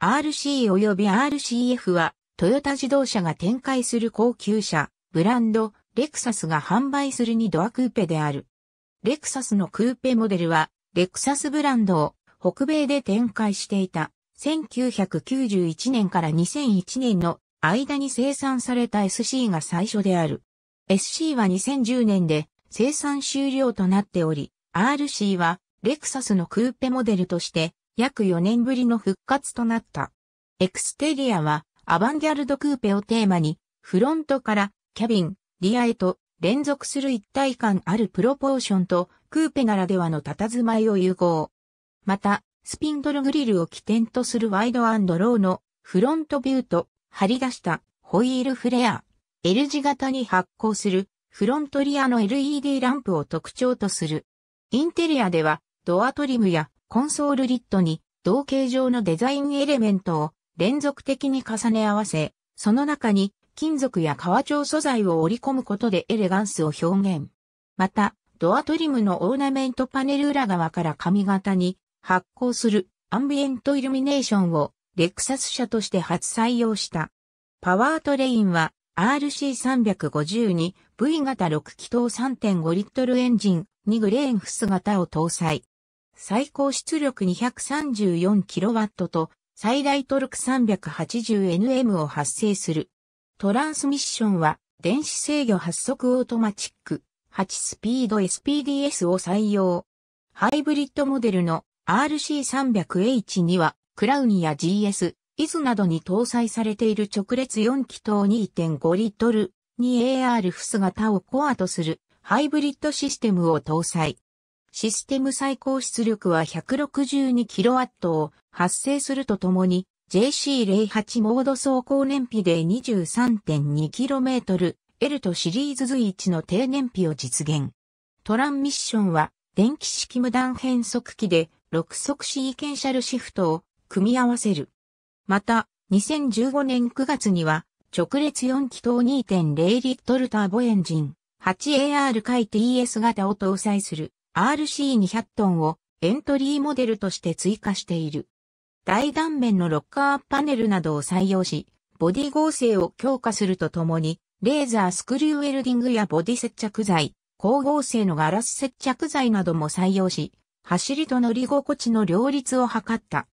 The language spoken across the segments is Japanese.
RC 及び RCF は、トヨタ自動車が展開する高級車、ブランド、レクサスが販売する2ドアクーペである。レクサスのクーペモデルは、レクサスブランドを北米で展開していた1991年から2001年の間に生産された SC が最初である。SC は2010年で生産終了となっており、RC はレクサスのクーペモデルとして約4年ぶりの復活となった。エクステリアはアバンギャルドクーペをテーマに、フロントからキャビン、リアへと連続する一体感あるプロポーションとクーペならではの佇まいを融合。また、スピンドルグリルを起点とするワイドローのフロントビューと張り出したホイールフレア、L 字型に発光するフロントリアの LED ランプを特徴とする。インテリアではドアトリムやコンソールリットに同型状のデザインエレメントを連続的に重ね合わせ、その中に金属や革調素材を織り込むことでエレガンスを表現。また、ドアトリムのオーナメントパネル裏側から髪型に発光するアンビエントイルミネーションをレクサス社として初採用した。パワートレインは RC350 に V 型6気筒3.5リットルエンジン2グレーンフス型を搭載。最高出力 234kW と最大トルク 380Nm を発生する。トランスミッションは電子制御発足オートマチック8スピード SPDS を採用。ハイブリッドモデルの RC300H にはクラウンや GS、イズなどに搭載されている直列4気筒2.5リットル 2AR フス型をコアとするハイブリッドシステムを搭載。システム最高出力は 162kW を発生するとともに JC08 モード走行燃費で 23.2km L とシリーズ随一の低燃費を実現。トランミッションは電気式無断変速機で6速シーケンシャルシフトを組み合わせる。また、2015年9月には直列4気筒2.0リットルターボエンジン 8AR 回 TS 型を搭載する。RC200 トンをエントリーモデルとして追加している。大断面のロッカーパネルなどを採用し、ボディ合成を強化するとともに、レーザースクリューウェルディングやボディ接着剤、光合成のガラス接着剤なども採用し、走りと乗り心地の両立を図った。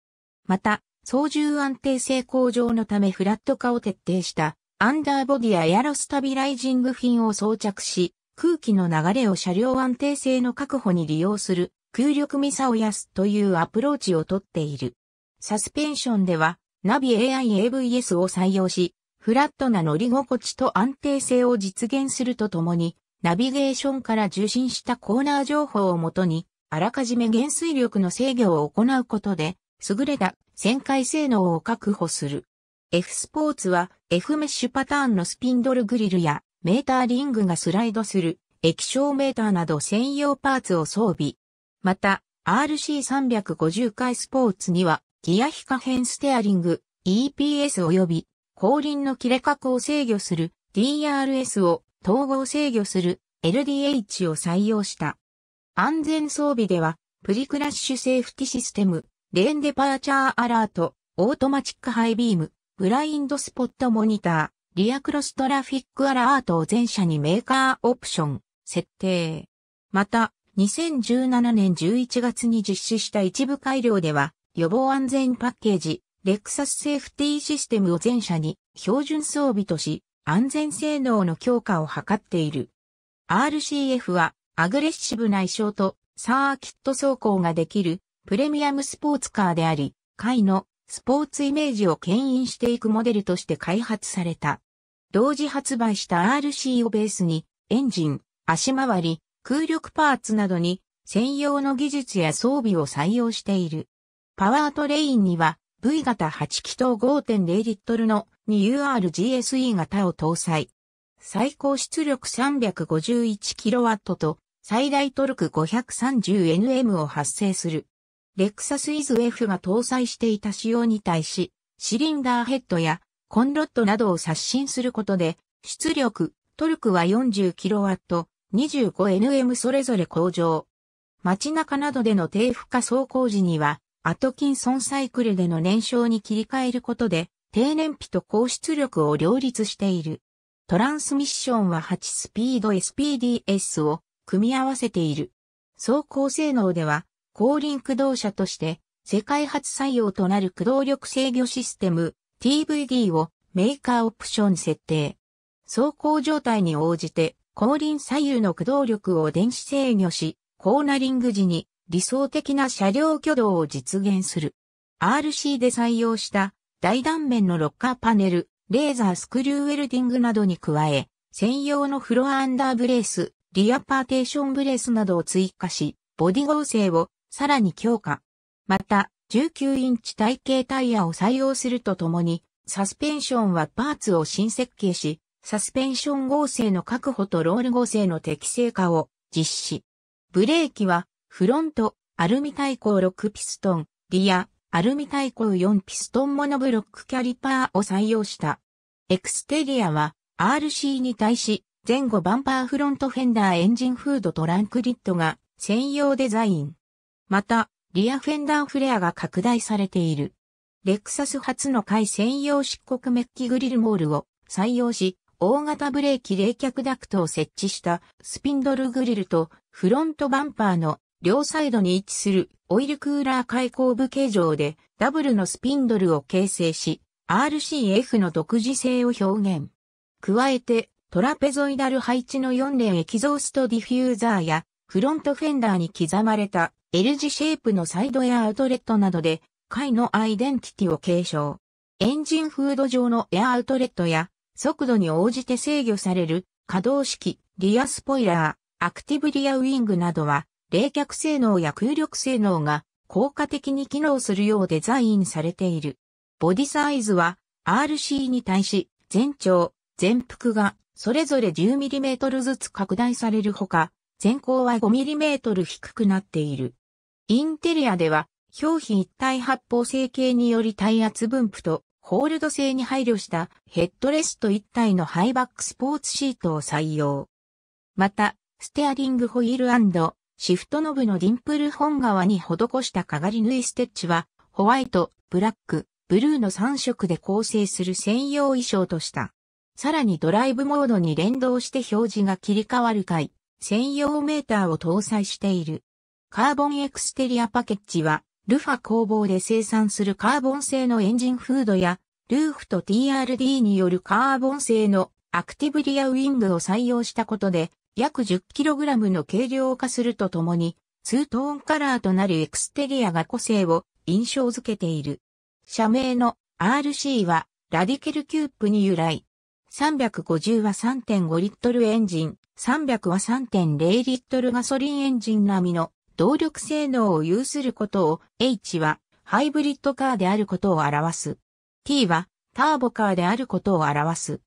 また、操縦安定性向上のためフラット化を徹底した、アンダーボディやエアロスタビライジングフィンを装着し、空気の流れを車両安定性の確保に利用する空力ミサをやすというアプローチをとっている。サスペンションではナビ AIAVS を採用し、フラットな乗り心地と安定性を実現するとともに、ナビゲーションから受信したコーナー情報をもとに、あらかじめ減衰力の制御を行うことで、優れた旋回性能を確保する。F スポーツは F メッシュパターンのスピンドルグリルやメーターリングがスライドする液晶メーターなど専用パーツを装備。また、RC350 回スポーツには、ギア非可変ステアリング、EPS 及び、後輪の切れ角を制御する DRS を統合制御する LDH を採用した。安全装備では、プリクラッシュセーフティシステム、レーンデパーチャーアラート、オートマチックハイビーム、ブラインドスポットモニター、リアクロストラフィックアラートを全社にメーカーオプション、設定。また、2017年11月に実施した一部改良では、予防安全パッケージ、レクサスセーフティーシステムを全社に標準装備とし、安全性能の強化を図っている。RCF は、アグレッシブな衣装とサーキット走行ができるプレミアムスポーツカーであり、回のスポーツイメージを牽引していくモデルとして開発された。同時発売した RC をベースに、エンジン、足回り、空力パーツなどに専用の技術や装備を採用している。パワートレインには V 型8気筒5.0リットルの 2URGSE 型を搭載。最高出力 351kW と最大トルク 530Nm を発生する。レクサスイズ F が搭載していた仕様に対し、シリンダーヘッドやコンロットなどを刷新することで、出力、トルクは 40kW、25nm それぞれ向上。街中などでの低負荷走行時には、アトキンソンサイクルでの燃焼に切り替えることで、低燃費と高出力を両立している。トランスミッションは8スピード SPDS を組み合わせている。走行性能では後輪駆動車として世界初採用となる駆動力制御システム TVD をメーカーオプション設定。走行状態に応じて後輪左右の駆動力を電子制御し、コーナリング時に理想的な車両挙動を実現する。RC で採用した大断面のロッカーパネル、レーザースクリューウェルディングなどに加え、専用のフロアアンダーブレース、リアパーテーションブレースなどを追加し、ボディ合成をさらに強化。また、19インチ体型タイヤを採用するとともに、サスペンションはパーツを新設計し、サスペンション合成の確保とロール合成の適正化を実施。ブレーキは、フロント、アルミ対抗6ピストン、リア、アルミ対抗4ピストンモノブロックキャリパーを採用した。エクステリアは RC に対し前後バンパーフロントフェンダーエンジンフードトランクリッドが専用デザイン。また、リアフェンダーフレアが拡大されている。レクサス初の回専用漆黒メッキグリルモールを採用し、大型ブレーキ冷却ダクトを設置したスピンドルグリルとフロントバンパーの両サイドに位置するオイルクーラー開口部形状でダブルのスピンドルを形成し、RCF の独自性を表現。加えて、トラペゾイダル配置の4連エキゾーストディフューザーやフロントフェンダーに刻まれた L 字シェイプのサイドやアウトレットなどで、回のアイデンティティを継承。エンジンフード上のエアアウトレットや、速度に応じて制御される、可動式、リアスポイラー、アクティブリアウィングなどは、冷却性能や空力性能が効果的に機能するようデザインされている。ボディサイズは RC に対し、全長、全幅がそれぞれ 10mm ずつ拡大されるほか、全高は 5mm 低くなっている。インテリアでは、表皮一体発泡成形により体圧分布とホールド性に配慮したヘッドレスト一体のハイバックスポーツシートを採用。また、ステアリングホイールシフトノブのディンプル本側に施したかがり縫いステッチは、ホワイト、ブラック、ブルーの3色で構成する専用衣装とした。さらにドライブモードに連動して表示が切り替わる回、専用メーターを搭載している。カーボンエクステリアパケッジは、ルファ工房で生産するカーボン製のエンジンフードや、ルーフと TRD によるカーボン製のアクティブリアウィングを採用したことで、約 10kg の軽量化するとともに、ツートーンカラーとなるエクステリアが個性を印象づけている。社名の RC はラディケルキュープに由来。350は3.5リットルエンジン、300は3.0リットルガソリンエンジン並みの動力性能を有することを H はハイブリッドカーであることを表す。T はターボカーであることを表す。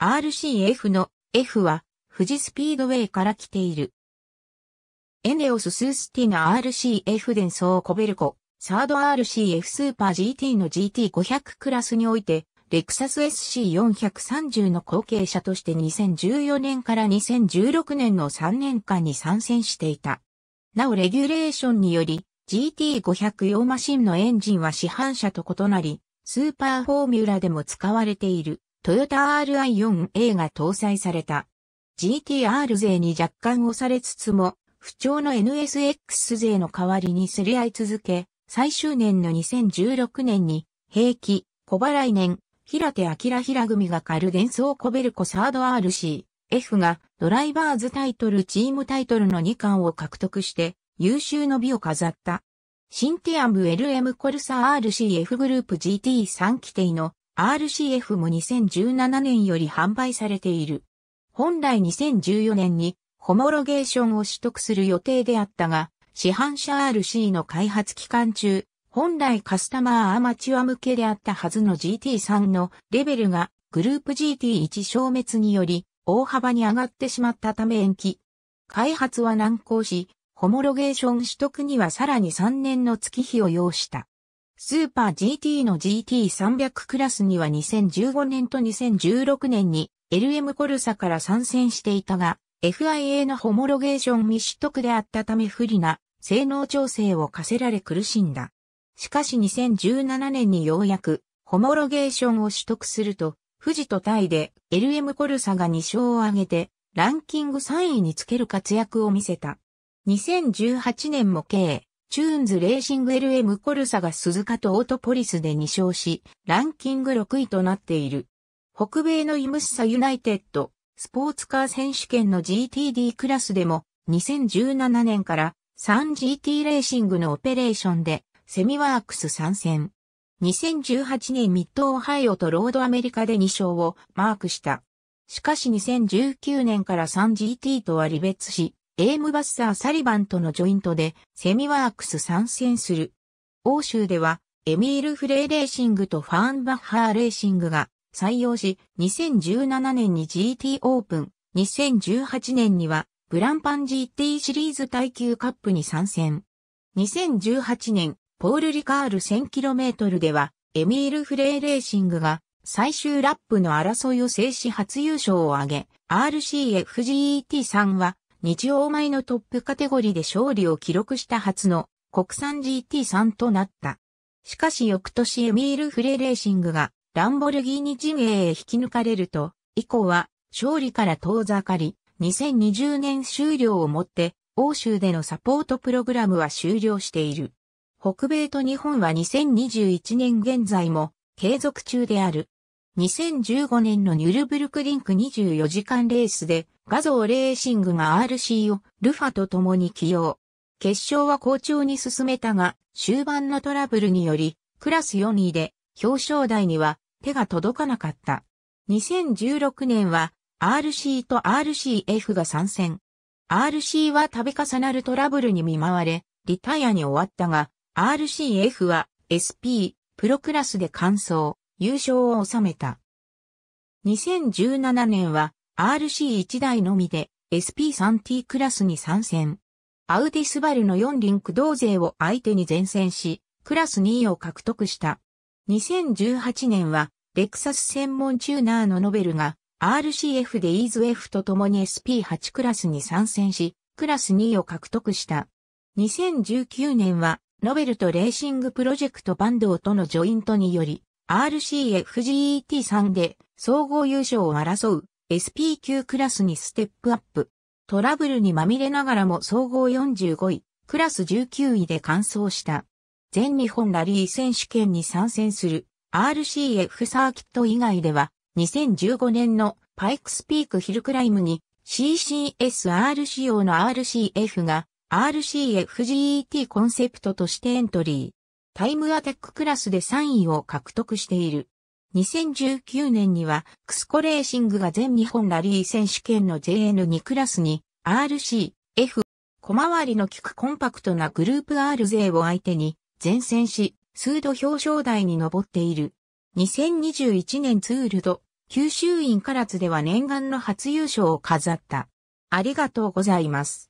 RCF の F は富士スピードウェイから来ている。エネオススースティナ RCF 伝送コベルコ、サード RCF スーパー GT の GT500 クラスにおいて、レクサス SC430 の後継者として2014年から2016年の3年間に参戦していた。なおレギュレーションにより GT500 用マシンのエンジンは市販車と異なり、スーパーフォーミュラでも使われているトヨタ RI4A が搭載された。GTR 勢に若干押されつつも、不調の NSX 勢の代わりにすり合い続け、最終年の2016年に、平気、小払い年、平手明平組がカルデンソーコベルコサード RC、F がドライバーズタイトルチームタイトルの2冠を獲得して優秀の美を飾った。シンティアム LM コルサ RCF グループ GT3 規定の RCF も2017年より販売されている。本来2014年にホモロゲーションを取得する予定であったが、市販車 RC の開発期間中、本来カスタマーアマチュア向けであったはずの GT3 のレベルがグループ GT1 消滅により大幅に上がってしまったため延期。開発は難航し、ホモロゲーション取得にはさらに3年の月日を要した。スーパー GT の GT300 クラスには2015年と2016年に LM コルサから参戦していたが、FIA のホモロゲーション未取得であったため不利な性能調整を課せられ苦しんだ。しかし2017年にようやくホモロゲーションを取得すると、富士とタイで LM コルサが2勝を挙げて、ランキング3位につける活躍を見せた。2018年も K、チューンズレーシング LM コルサが鈴鹿とオートポリスで2勝し、ランキング6位となっている。北米のイムッサユナイテッド、スポーツカー選手権の GTD クラスでも、2017年から 3GT レーシングのオペレーションで、セミワークス参戦。2018年ミッドオハイオとロードアメリカで2勝をマークした。しかし2019年から 3GT とは離別し、エームバッサー・サリバンとのジョイントでセミワークス参戦する。欧州ではエミール・フレイレーシングとファーンバッハーレーシングが採用し、2017年に GT オープン、2018年にはグランパン GT シリーズ耐久カップに参戦。2018年ポール・リカール 1000km では、エミール・フレイレーシングが最終ラップの争いを制し初優勝を挙げ、RCFGET さんは日曜前のトップカテゴリーで勝利を記録した初の国産 GT さんとなった。しかし翌年エミール・フレレーシングがランボルギーニ陣営へ引き抜かれると、以降は勝利から遠ざかり、2020年終了をもって、欧州でのサポートプログラムは終了している。北米と日本は2021年現在も継続中である。2015年のニュルブルクリンク24時間レースで画像レーシングが RC をルファと共に起用。決勝は好調に進めたが終盤のトラブルによりクラス4位で表彰台には手が届かなかった。2016年は RC と RCF が参戦。RC は度重なるトラブルに見舞われ、リタイアに終わったが、RCF は SP プロクラスで完走、優勝を収めた。2017年は RC1 台のみで SP3T クラスに参戦。アウディスバルの4輪駆動勢を相手に前線し、クラス2位を獲得した。2018年は、レクサス専門チューナーのノベルが、RCF でイーズ F と共に SP8 クラスに参戦し、クラス2位を獲得した。2019年は、ノベルとレーシングプロジェクトバンドとのジョイントにより、RCFGET3 で総合優勝を争う SP 級クラスにステップアップ。トラブルにまみれながらも総合45位、クラス19位で完走した。全日本ラリー選手権に参戦する RCF サーキット以外では、2015年のパイクスピークヒルクライムに CCSR 仕様の RCF が RCFGET コンセプトとしてエントリー。タイムアタッククラスで3位を獲得している。2019年には、クスコレーシングが全日本ラリー選手権の JN2 クラスに、RC、F、小回りの効くコンパクトなグループ R 勢を相手に、前線し、数度表彰台に上っている。2021年ツールド、九州院唐津では念願の初優勝を飾った。ありがとうございます。